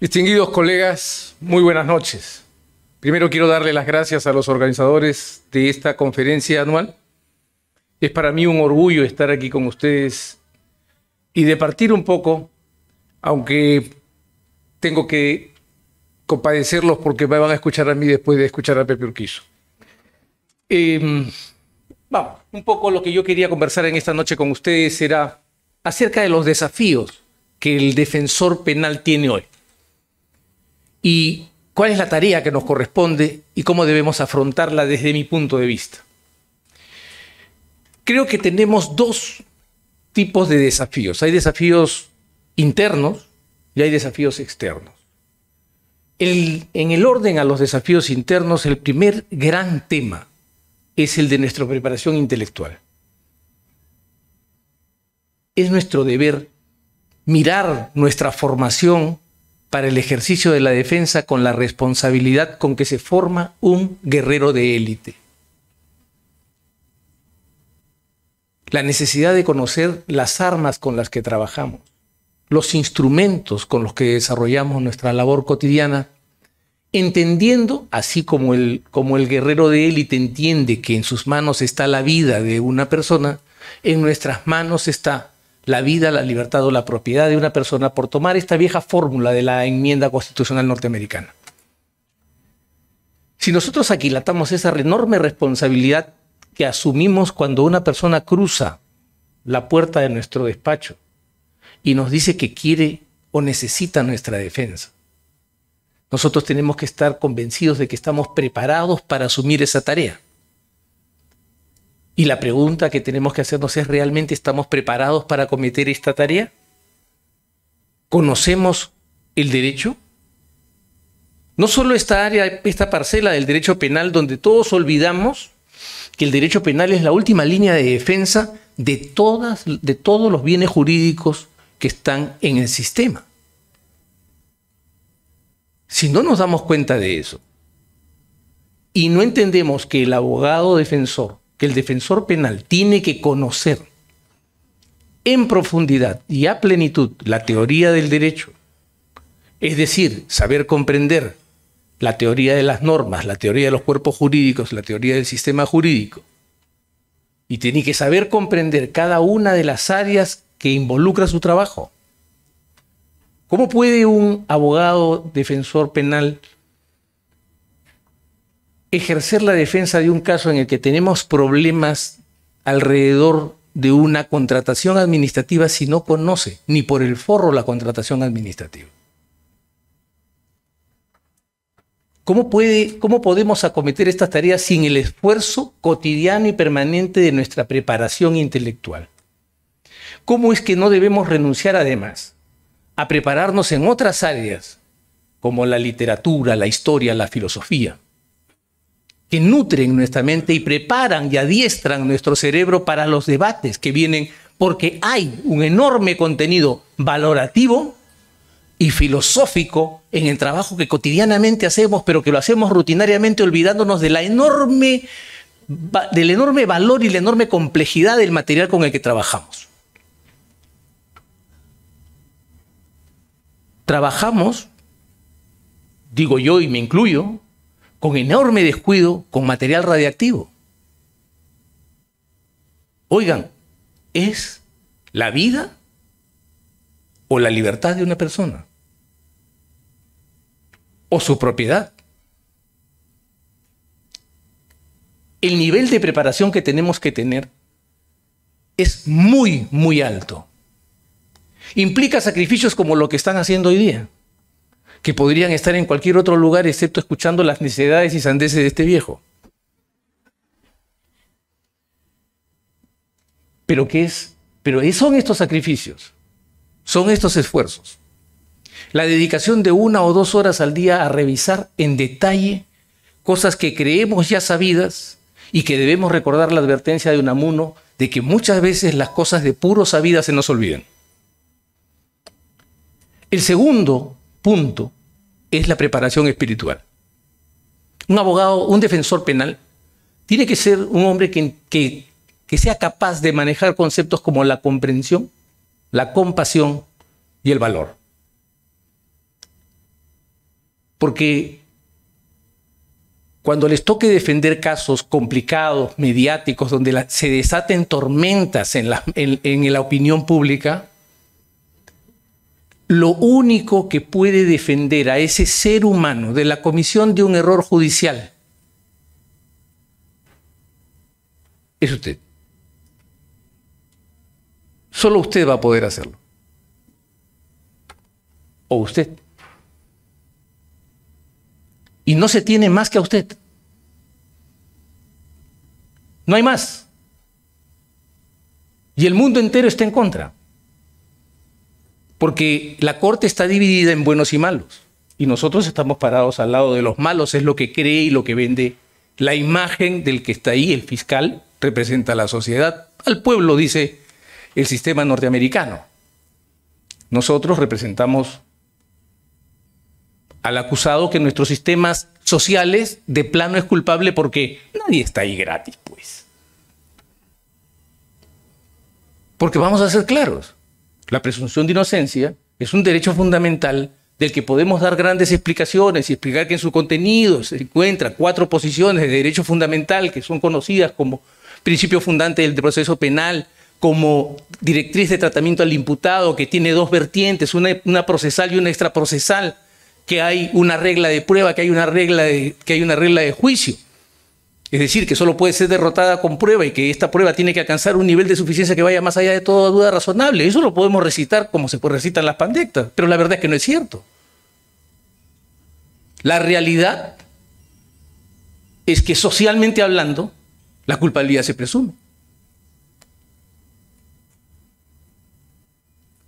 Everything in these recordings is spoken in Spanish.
Distinguidos colegas, muy buenas noches. Primero quiero darle las gracias a los organizadores de esta conferencia anual. Es para mí un orgullo estar aquí con ustedes y de partir un poco, aunque tengo que compadecerlos porque me van a escuchar a mí después de escuchar a Pepe Urquizo. Em, vamos, un poco lo que yo quería conversar en esta noche con ustedes era acerca de los desafíos que el defensor penal tiene hoy y cuál es la tarea que nos corresponde y cómo debemos afrontarla desde mi punto de vista. Creo que tenemos dos tipos de desafíos. Hay desafíos internos y hay desafíos externos. en el orden a los desafíos internos, el primer gran tema es el de nuestra preparación intelectual. Es nuestro deber mirar nuestra formación para el ejercicio de la defensa con la responsabilidad con que se forma un guerrero de élite. La necesidad de conocer las armas con las que trabajamos, los instrumentos con los que desarrollamos nuestra labor cotidiana, entendiendo, así como el, como el guerrero de élite entiende que en sus manos está la vida de una persona, en nuestras manos está la vida, la libertad o la propiedad de una persona por tomar esta vieja fórmula de la enmienda constitucional norteamericana. Si nosotros aquilatamos esa enorme responsabilidad que asumimos cuando una persona cruza la puerta de nuestro despacho y nos dice que quiere o necesita nuestra defensa, nosotros tenemos que estar convencidos de que estamos preparados para asumir esa tarea. Y la pregunta que tenemos que hacernos es, ¿realmente estamos preparados para cometer esta tarea? ¿Conocemos el derecho? No solo esta área, esta parcela del derecho penal donde todos olvidamos que el derecho penal es la última línea de defensa de, todas, de todos los bienes jurídicos que están en el sistema. Si no nos damos cuenta de eso y no entendemos que el abogado defensor que el defensor penal tiene que conocer en profundidad y a plenitud la teoría del derecho, es decir, saber comprender la teoría de las normas, la teoría de los cuerpos jurídicos, la teoría del sistema jurídico, y tiene que saber comprender cada una de las áreas que involucra su trabajo. ¿Cómo puede un abogado defensor penal ejercer la defensa de un caso en el que tenemos problemas alrededor de una contratación administrativa si no conoce ni por el forro la contratación administrativa? ¿Cómo, podemos acometer estas tareas sin el esfuerzo cotidiano y permanente de nuestra preparación intelectual? ¿Cómo es que no debemos renunciar además a prepararnos en otras áreas como la literatura, la historia, la filosofía? que nutren nuestra mente y preparan y adiestran nuestro cerebro para los debates que vienen, porque hay un enorme contenido valorativo y filosófico en el trabajo que cotidianamente hacemos, pero que lo hacemos rutinariamente olvidándonos enorme, del enorme valor y la enorme complejidad del material con el que trabajamos. Trabajamos, digo yo y me incluyo, con enorme descuido con material radiactivo. Oigan, ¿es la vida o la libertad de una persona? ¿O su propiedad? El nivel de preparación que tenemos que tener es muy, muy alto. Implica sacrificios como lo que están haciendo hoy día que podrían estar en cualquier otro lugar excepto escuchando las necesidades y sandeces de este viejo. Pero ¿qué es? Pero son estos sacrificios, son estos esfuerzos. La dedicación de una o dos horas al día a revisar en detalle cosas que creemos ya sabidas y que debemos recordar la advertencia de Unamuno de que muchas veces las cosas de puro sabidas se nos olvidan. El segundo punto es la preparación espiritual. Un abogado, un defensor penal, tiene que ser un hombre que, que, sea capaz de manejar conceptos como la comprensión, la compasión y el valor. Porque cuando les toque defender casos complicados, mediáticos, donde se desaten tormentas en la, en, en la opinión pública, lo único que puede defender a ese ser humano de la comisión de un error judicial es usted. Solo usted va a poder hacerlo. O usted. Y no se tiene más que a usted. No hay más. Y el mundo entero está en contra. Porque la corte está dividida en buenos y malos. Y nosotros estamos parados al lado de los malos, es lo que cree y lo que vende. La imagen del que está ahí, el fiscal, representa a la sociedad, al pueblo, dice el sistema norteamericano. Nosotros representamos al acusado que nuestros sistemas sociales de plano es culpable porque nadie está ahí gratis, pues. Porque vamos a ser claros. La presunción de inocencia es un derecho fundamental del que podemos dar grandes explicaciones y explicar que en su contenido se encuentran cuatro posiciones de derecho fundamental que son conocidas como principio fundante del proceso penal, como directriz de tratamiento al imputado, que tiene dos vertientes, una, procesal y una extraprocesal, que hay una regla de prueba, que hay una regla de, que hay una regla de juicio. Es decir, que solo puede ser derrotada con prueba y que esta prueba tiene que alcanzar un nivel de suficiencia que vaya más allá de toda duda razonable. Eso lo podemos recitar como se pues, recitan las pandectas, pero la verdad es que no es cierto. La realidad es que socialmente hablando, la culpabilidad se presume.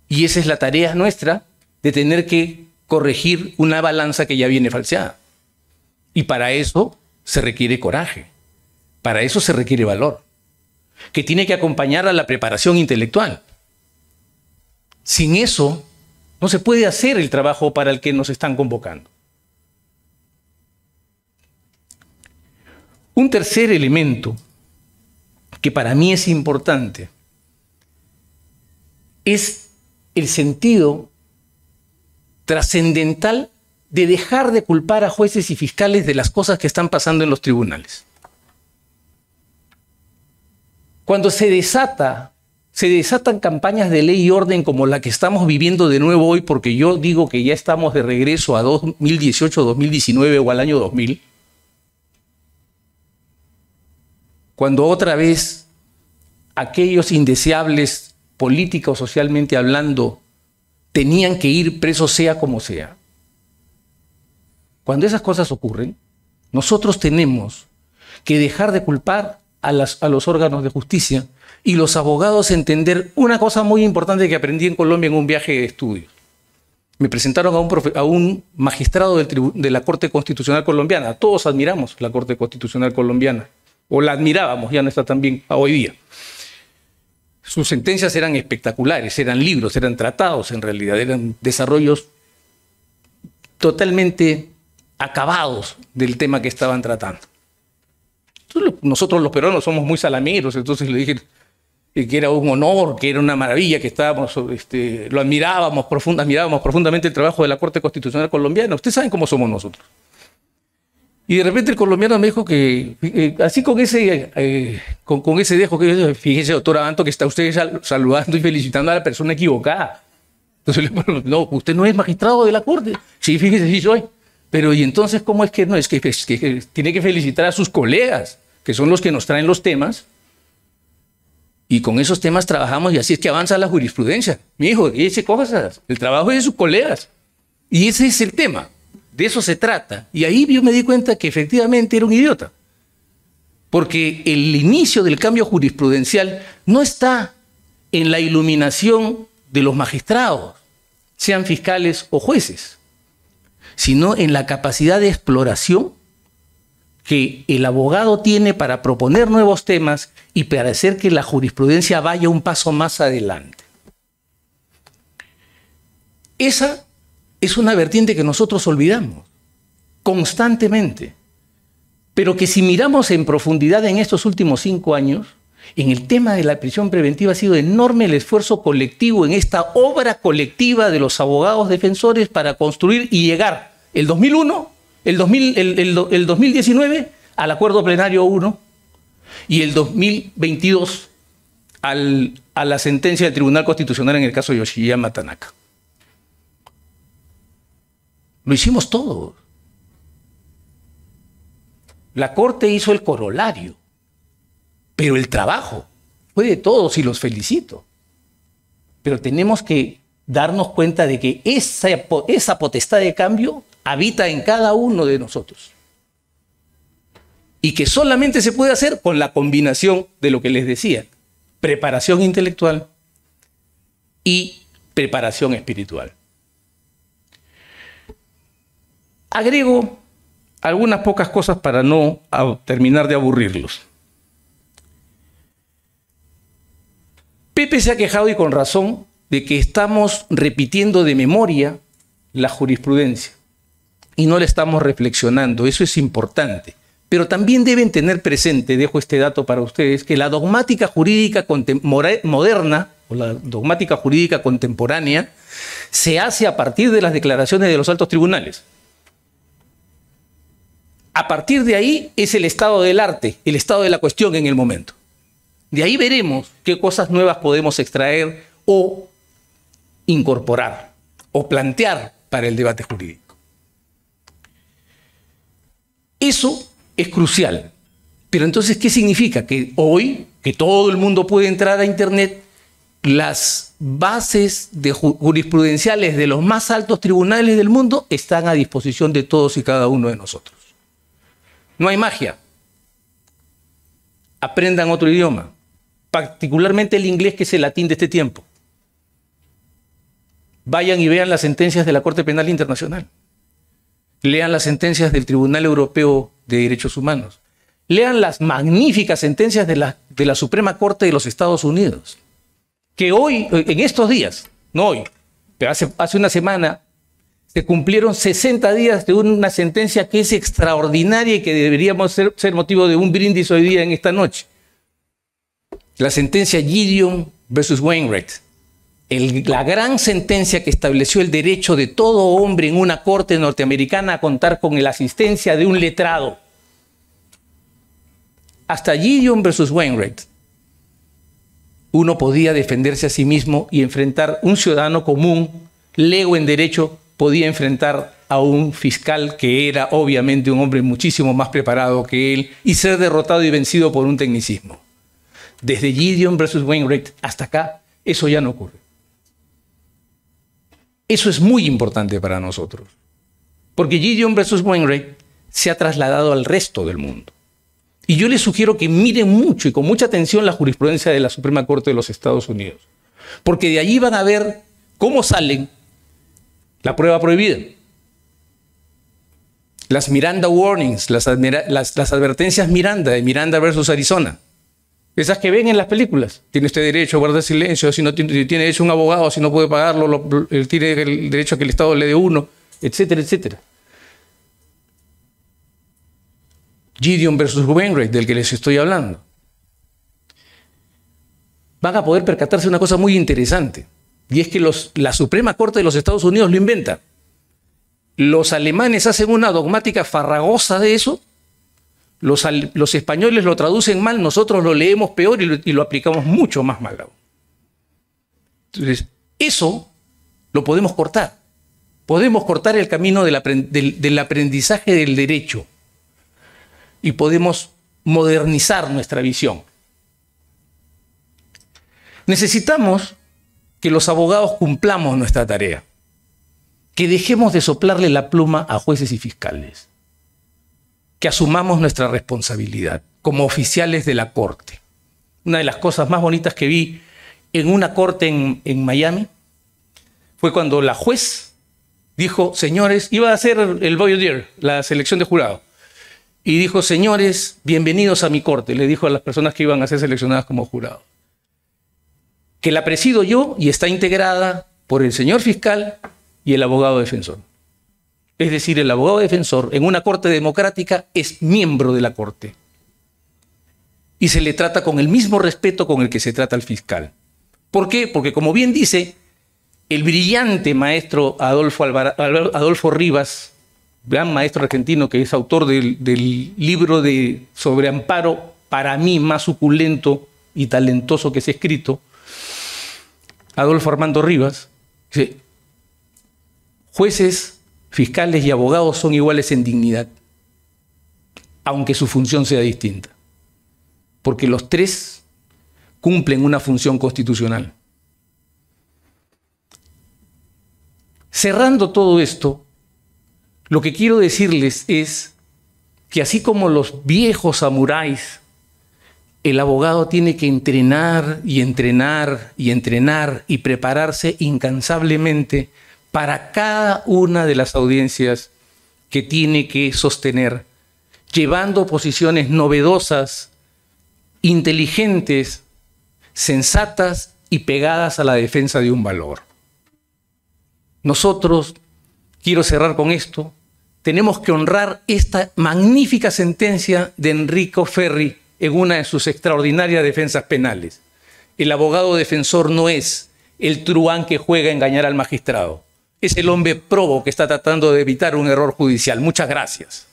Y esa es la tarea nuestra de tener que corregir una balanza que ya viene falseada. Y para eso se requiere coraje. Para eso se requiere valor, que tiene que acompañar a la preparación intelectual. Sin eso, no se puede hacer el trabajo para el que nos están convocando. Un tercer elemento que para mí es importante es el sentido trascendental de dejar de culpar a jueces y fiscales de las cosas que están pasando en los tribunales. Cuando se desata, se desatan campañas de ley y orden como la que estamos viviendo de nuevo hoy, porque yo digo que ya estamos de regreso a 2018, 2019 o al año 2000. Cuando otra vez aquellos indeseables, políticos, o socialmente hablando, tenían que ir presos sea como sea. Cuando esas cosas ocurren, nosotros tenemos que dejar de culpar a, los órganos de justicia y los abogados entender una cosa muy importante que aprendí en Colombia en un viaje de estudio, Me presentaron a un, magistrado de la Corte Constitucional Colombiana. Todos admiramos la Corte Constitucional Colombiana, o la admirábamos, ya no está tan bien hoy día. Sus sentencias eran espectaculares, eran libros, eran tratados en realidad, eran desarrollos totalmente acabados del tema que estaban tratando nosotros los peruanos somos muy salameros, entonces le dije que era un honor, que era una maravilla, que estábamos, este, lo admirábamos, admirábamos profundamente el trabajo de la Corte Constitucional Colombiana. Ustedes saben cómo somos nosotros. Y de repente el colombiano me dijo que, eh, así con ese, eh, con, ese dejo que fíjese, doctor Abanto, que está usted saludando y felicitando a la persona equivocada. Entonces le digo, no, usted no es magistrado de la Corte. Sí, fíjese, sí soy. Pero ¿y entonces cómo es que no? Es que, tiene que felicitar a sus colegas, que son los que nos traen los temas. Y con esos temas trabajamos y así es que avanza la jurisprudencia. Mi hijo dice cosas, el trabajo de sus colegas. Y ese es el tema, de eso se trata. Y ahí yo me di cuenta que efectivamente era un idiota. Porque el inicio del cambio jurisprudencial no está en la iluminación de los magistrados, sean fiscales o jueces sino en la capacidad de exploración que el abogado tiene para proponer nuevos temas y para hacer que la jurisprudencia vaya un paso más adelante. Esa es una vertiente que nosotros olvidamos constantemente, pero que si miramos en profundidad en estos últimos cinco años, en el tema de la prisión preventiva ha sido enorme el esfuerzo colectivo en esta obra colectiva de los abogados defensores para construir y llegar el 2001, el, 2019 al acuerdo plenario 1 y el 2022 a la sentencia del Tribunal Constitucional en el caso de Yoshiyama Tanaka. Lo hicimos todo. La Corte hizo el corolario. Pero el trabajo fue de todos y los felicito. Pero tenemos que darnos cuenta de que esa, esa potestad de cambio habita en cada uno de nosotros. Y que solamente se puede hacer con la combinación de lo que les decía, preparación intelectual y preparación espiritual. Agrego algunas pocas cosas para no terminar de aburrirlos. Pepe se ha quejado y con razón de que estamos repitiendo de memoria la jurisprudencia y no la estamos reflexionando. Eso es importante. Pero también deben tener presente, dejo este dato para ustedes, que la dogmática jurídica moderna o la dogmática jurídica contemporánea se hace a partir de las declaraciones de los altos tribunales. A partir de ahí es el estado del arte, el estado de la cuestión en el momento. De ahí veremos qué cosas nuevas podemos extraer o incorporar o plantear para el debate jurídico. Eso es crucial. Pero entonces, ¿qué significa? Que hoy, que todo el mundo puede entrar a Internet, las bases de jurisprudenciales de los más altos tribunales del mundo están a disposición de todos y cada uno de nosotros. No hay magia. Aprendan otro idioma particularmente el inglés que es el latín de este tiempo. Vayan y vean las sentencias de la Corte Penal Internacional. Lean las sentencias del Tribunal Europeo de Derechos Humanos. Lean las magníficas sentencias de la, de la Suprema Corte de los Estados Unidos. Que hoy, en estos días, no hoy, pero hace, hace una semana, se cumplieron 60 días de una sentencia que es extraordinaria y que deberíamos ser, ser motivo de un brindis hoy día en esta noche. La sentencia Gideon versus Wainwright, la gran sentencia que estableció el derecho de todo hombre en una corte norteamericana a contar con la asistencia de un letrado. Hasta Gideon versus Wainwright, uno podía defenderse a sí mismo y enfrentar un ciudadano común, lego en derecho, podía enfrentar a un fiscal que era obviamente un hombre muchísimo más preparado que él y ser derrotado y vencido por un tecnicismo desde Gideon versus Wainwright hasta acá, eso ya no ocurre. Eso es muy importante para nosotros, porque Gideon versus Wainwright se ha trasladado al resto del mundo. Y yo les sugiero que miren mucho y con mucha atención la jurisprudencia de la Suprema Corte de los Estados Unidos, porque de allí van a ver cómo salen la prueba prohibida, las Miranda Warnings, las, advertencias Miranda de Miranda versus Arizona. Esas que ven en las películas. Tiene este derecho a guardar silencio, si no tiene, tiene derecho a un abogado, si no puede pagarlo, tiene el derecho a que el Estado le dé uno, etcétera, etcétera. Gideon versus Wainwright, del que les estoy hablando. Van a poder percatarse una cosa muy interesante, y es que los, la Suprema Corte de los Estados Unidos lo inventa. Los alemanes hacen una dogmática farragosa de eso los, españoles lo traducen mal, nosotros lo leemos peor y lo, aplicamos mucho más mal. Entonces, eso lo podemos cortar. Podemos cortar el camino del aprendizaje del derecho y podemos modernizar nuestra visión. Necesitamos que los abogados cumplamos nuestra tarea, que dejemos de soplarle la pluma a jueces y fiscales que asumamos nuestra responsabilidad como oficiales de la corte. Una de las cosas más bonitas que vi en una corte en, Miami fue cuando la juez dijo, señores, iba a ser el dire, la selección de jurado, y dijo, señores, bienvenidos a mi corte, le dijo a las personas que iban a ser seleccionadas como jurado, que la presido yo y está integrada por el señor fiscal y el abogado defensor. Es decir, el abogado defensor en una corte democrática es miembro de la corte y se le trata con el mismo respeto con el que se trata al fiscal. ¿Por qué? Porque como bien dice el brillante maestro Adolfo, Rivas, gran maestro argentino que es autor del, libro de, sobre amparo, para mí más suculento y talentoso que se ha escrito, Adolfo Armando Rivas, jueces fiscales y abogados son iguales en dignidad, aunque su función sea distinta, porque los tres cumplen una función constitucional. Cerrando todo esto, lo que quiero decirles es que así como los viejos samuráis, el abogado tiene que entrenar y entrenar y entrenar y prepararse incansablemente para cada una de las audiencias que tiene que sostener, llevando posiciones novedosas, inteligentes, sensatas y pegadas a la defensa de un valor. Nosotros, quiero cerrar con esto, tenemos que honrar esta magnífica sentencia de Enrico Ferri en una de sus extraordinarias defensas penales. El abogado defensor no es el truán que juega a engañar al magistrado es el hombre probo que está tratando de evitar un error judicial. Muchas gracias.